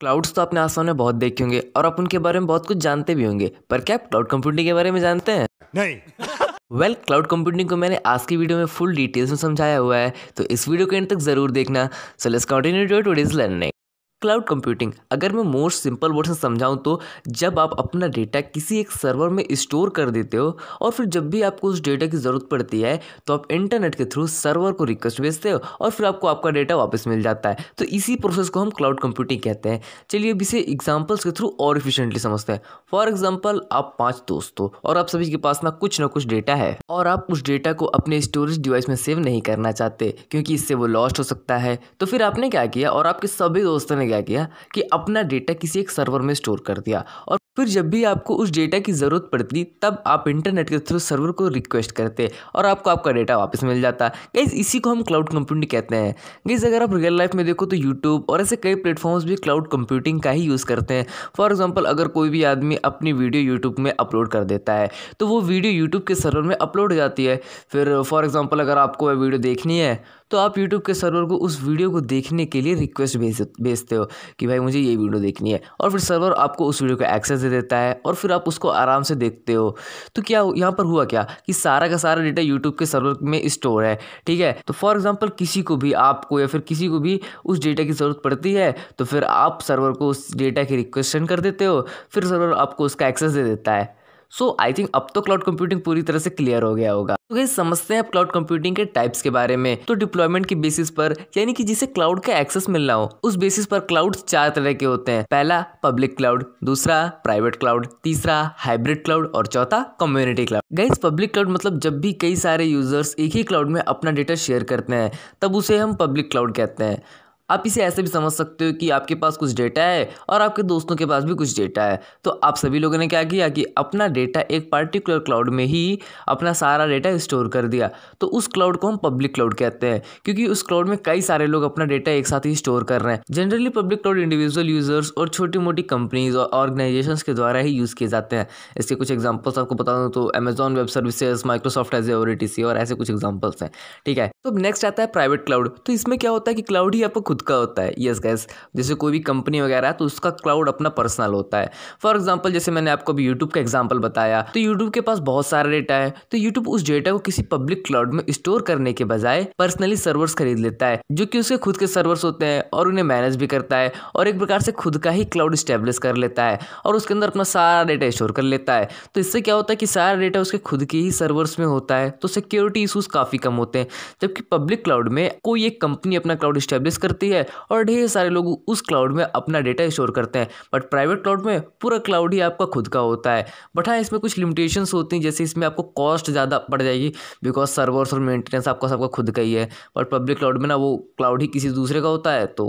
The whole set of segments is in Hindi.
क्लाउड्स तो अपने आसमान में बहुत देखे होंगे और आप उनके बारे में बहुत कुछ जानते भी होंगे पर क्या आप क्लाउड कंप्यूटिंग के बारे में जानते हैं नहीं वेल क्लाउड कंप्यूटिंग को मैंने आज की वीडियो में फुल डिटेल्स में समझाया हुआ है तो इस वीडियो के एंड तक जरूर देखना so let's continue to today's learning cloud computing अगर मैं मोस्ट सिंपल वर्ड से समझाऊं तो जब आप अपना डेटा किसी एक सर्वर में स्टोर कर देते हो और फिर जब भी आपको उस डेटा की ज़रूरत पड़ती है तो आप इंटरनेट के थ्रू सर्वर को रिक्वेस्ट भेजते हो और फिर आपको आपका डेटा वापस मिल जाता है तो इसी प्रोसेस को हम क्लाउड कंप्यूटिंग कहते हैं चलिए अब इसे एग्जाम्पल्स के थ्रू और इफिशेंटली समझते हैं फॉर एग्जाम्पल आप पाँच दोस्तों और आप सभी के पास ना कुछ ना कुछ डेटा है और आप उस डेटा को अपने स्टोरेज डिवाइस में सेव नहीं करना चाहते क्योंकि इससे वो लॉस्ट हो सकता है तो फिर आपने क्या किया और आपके सभी दोस्तों ने क्या किया कि अपना डेटा किसी एक सर्वर में स्टोर कर दिया और फिर जब भी आपको उस डेटा की ज़रूरत पड़ती तब आप इंटरनेट के थ्रू सर्वर को रिक्वेस्ट करते और आपको आपका डेटा वापस मिल जाता गैस इसी को हम क्लाउड कंप्यूटिंग कहते हैं गैस अगर आप रियल लाइफ में देखो तो यूट्यूब और ऐसे कई प्लेटफॉर्म्स भी क्लाउड कंप्यूटिंग का ही यूज़ करते हैं फॉर एग्जाम्पल अगर कोई भी आदमी अपनी वीडियो यूट्यूब में अपलोड कर देता है तो वो वीडियो यूट्यूब के सर्वर में अपलोड हो जाती है फिर फॉर एग्जाम्पल अगर आपको वह वीडियो देखनी है तो आप यूट्यूब के सर्वर को उस वीडियो को देखने के लिए रिक्वेस्ट भेज भेजते हो कि भाई मुझे ये वीडियो देखनी है और फिर सर्वर आपको उस वीडियो का एक्सेस दे देता है और फिर आप उसको आराम से देखते हो तो क्या यहाँ पर हुआ क्या कि सारा का सारा डेटा यूट्यूब के सर्वर में स्टोर है ठीक है तो फॉर एग्जाम्पल किसी को भी आपको या फिर किसी को भी उस डेटा की ज़रूरत पड़ती है तो फिर आप सर्वर को उस डेटा की रिक्वेस्ट कर देते हो फिर सर्वर आपको उसका एक्सेस दे देता है सो आई थिंक अब तो क्लाउड कंप्यूटिंग पूरी तरह से क्लियर हो गया होगा तो समझते हैं क्लाउड कंप्यूटिंग के टाइप्स के बारे में तो डिप्लॉयमेंट के बेसिस पर यानी कि जिसे क्लाउड का एक्सेस मिलना हो उस बेसिस पर क्लाउड चार तरह के होते हैं पहला पब्लिक क्लाउड दूसरा प्राइवेट क्लाउड तीसरा हाइब्रिड क्लाउड और चौथा community cloud guys public cloud मतलब जब भी कई सारे यूजर्स एक ही क्लाउड में अपना डेटा शेयर करते हैं तब उसे हम पब्लिक क्लाउड कहते हैं आप इसे ऐसे भी समझ सकते हो कि आपके पास कुछ डेटा है और आपके दोस्तों के पास भी कुछ डेटा है तो आप सभी लोगों ने क्या किया कि अपना डेटा एक पार्टिकुलर क्लाउड में ही अपना सारा डेटा स्टोर कर दिया तो उस क्लाउड को हम पब्लिक क्लाउड कहते हैं क्योंकि उस क्लाउड में कई सारे लोग अपना डेटा एक साथ ही स्टोर कर रहे हैं generally public cloud individual users और छोटी मोटी कंपनीज और ऑर्गेनाइजेशन के द्वारा ही यूज़ किए जाते हैं इसके कुछ एग्जाम्पल्स आपको बता दूँ तो Amazon web services Microsoft Azure और ऐसे कुछ एग्जाम्पल्स हैं ठीक है तो नेक्स्ट आता है प्राइवेट क्लाउड तो इसमें क्या होता है कि क्लाउड ही आपको खुद खुद का होता है यस गैस जैसे कोई भी कंपनी वगैरह है तो उसका क्लाउड अपना पर्सनल होता है फॉर एग्जाम्पल जैसे मैंने आपको अभी यूट्यूब का एग्जाम्पल बताया तो यूट्यूब के पास बहुत सारा डेटा है तो यूट्यूब उस डेटा को किसी पब्लिक क्लाउड में स्टोर करने के बजाय पर्सनली सर्वर्स खरीद लेता है जो कि उसके खुद के सर्वर्स होते हैं और उन्हें मैनेज भी करता है और एक प्रकार से खुद का ही क्लाउड स्टेब्लिश कर लेता है और उसके अंदर अपना सारा डेटा स्टोर कर लेता है तो इससे क्या होता है कि सारा डेटा उसके खुद के ही सर्वर्स में होता है तो सिक्योरिटी इशूज़ काफ़ी कम होते हैं जबकि पब्लिक क्लाउड में कोई एक कंपनी अपना क्लाउड स्टेब्लिश करती होती है और ढेर सारे लोग उस क्लाउड में अपना डेटा स्टोर करते हैं बट प्राइवेट क्लाउड में पूरा क्लाउड ही आपका खुद का होता है बट हाँ इसमें कुछ लिमिटेशंस होती हैं जैसे इसमें आपको कॉस्ट ज़्यादा पड़ जाएगी बिकॉज सर्वर्स और मेंटेनेंस आपका सबका खुद का ही है बट पब्लिक क्लाउड में ना वो क्लाउड ही किसी दूसरे का होता है तो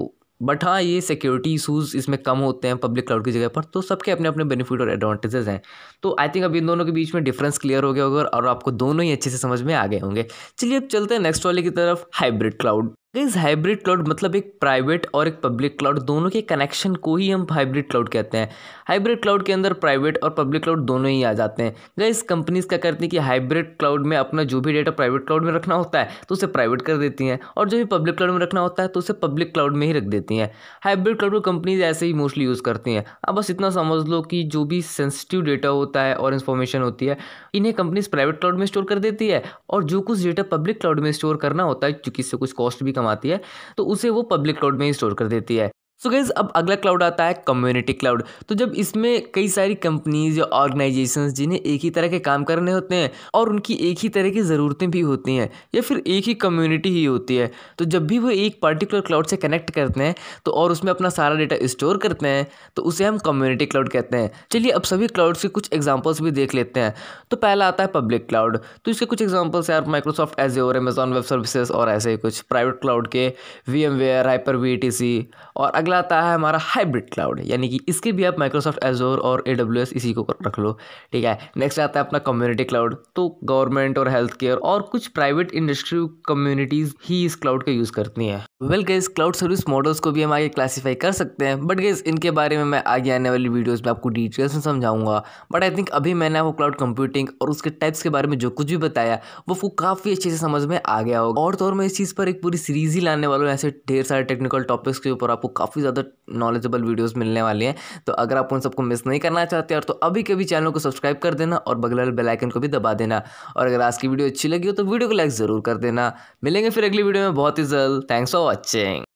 बट हाँ ये सिक्योरिटी इशूज़ इसमें कम होते हैं पब्लिक क्लाउड की जगह पर तो सबके अपने अपने बेनिफिट और एडवांटेजेस हैं तो आई थिंक अब इन दोनों के बीच में डिफरेंस क्लियर हो गया होगा और आपको दोनों ही अच्छे से समझ में आ गए होंगे चलिए अब चलते हैं नेक्स्ट वाले की तरफ हाइब्रिड क्लाउड इस हाइब्रिड क्लाउड मतलब एक प्राइवेट और एक पब्लिक क्लाउड दोनों के कनेक्शन को ही हम हाइब्रिड क्लाउड कहते हैं हाइब्रिड क्लाउड के अंदर प्राइवेट और पब्लिक क्लाउड दोनों ही आ जाते हैं इस कंपनीज क्या करती हैं कि हाइब्रिड क्लाउड में अपना जो भी डेटा प्राइवेट क्लाउड में रखना होता है तो उसे प्राइवेट कर देती हैं और जो भी पब्लिक क्लाउड में रखना होता है तो उसे पब्लिक क्लाउड में ही रख देती हैं हाइब्रिड क्लाउड को कंपनीज ऐसे ही मोस्टली यूज़ करती हैं अब बस इतना समझ लो कि जो भी सेंसिटिव डेटा होता है और इन्फॉर्मेशन होती है इन्हें कंपनीज प्राइवेट क्लाउड में स्टोर कर देती है और जो कुछ डेटा पब्लिक क्लाउड में स्टोर करना होता है चूँकि इससे कुछ कॉस्ट भी कमा आती है तो उसे वो पब्लिक क्लाउड में ही स्टोर कर देती है सो so गैस अब अगला क्लाउड आता है कम्युनिटी क्लाउड तो जब इसमें कई सारी कंपनीज या ऑर्गेनाइजेशन जिन्हें एक ही तरह के काम करने होते हैं और उनकी एक ही तरह की ज़रूरतें भी होती हैं या फिर एक ही कम्युनिटी ही होती है तो जब भी वो एक पर्टिकुलर क्लाउड से कनेक्ट करते हैं तो और उसमें अपना सारा डेटा स्टोर करते हैं तो उसे हम कम्युनिटी क्लाउड कहते हैं चलिए अब सभी क्लाउड्स के कुछ एग्जाम्पल्स भी देख लेते हैं तो पहला आता है पब्लिक क्लाउड तो इसके कुछ एग्जाम्पल्स हैं माइक्रोसॉफ्ट एज और अमेजॉन वेब सर्विसेज और ऐसे ही कुछ प्राइवेट क्लाउड के VMware hyper V T C और अगला आता है हमारा हाइब्रिड क्लाउड यानी कि इसके भी आप माइक्रोसॉफ्ट एजोर और ए इसी को रख लो ठीक है नेक्स्ट आता है अपना कम्युनिटी क्लाउड तो गवर्नमेंट और हेल्थ केयर और कुछ प्राइवेट इंडस्ट्री कम्युनिटीज़ ही इस क्लाउड का यूज़ करती हैं well guys cloud service models को भी हम आगे क्लासीफाई कर सकते हैं बट गेज इनके बारे में मैं आगे आने वाली वीडियोज़ में आपको डिटेल्स में समझाऊंगा बट आई थिंक अभी मैंने वो क्लाउड कंप्यूटिंग और उसके टाइप्स के बारे में जो कुछ भी बताया वो आपको काफ़ी अच्छे से समझ में आ गया होगा और तो और मैं इस चीज़ पर एक पूरी सीरीज ही लाने वाला हूँ ऐसे ढेर सारे टेक्निकल टॉपिक्स के ऊपर आपको काफ़ी काफ़ी ज़्यादा नॉलेजेबल वीडियोस मिलने वाली हैं तो अगर आप उन सबको मिस नहीं करना चाहते और तो अभी कभी चैनल को सब्सक्राइब कर देना और बगल वाले बेलाइकन को भी दबा देना और अगर आज की वीडियो अच्छी लगी हो तो वीडियो को लाइक ज़रूर कर देना मिलेंगे फिर अगली वीडियो में बहुत ही जल्द थैंक्स फॉर वॉचिंग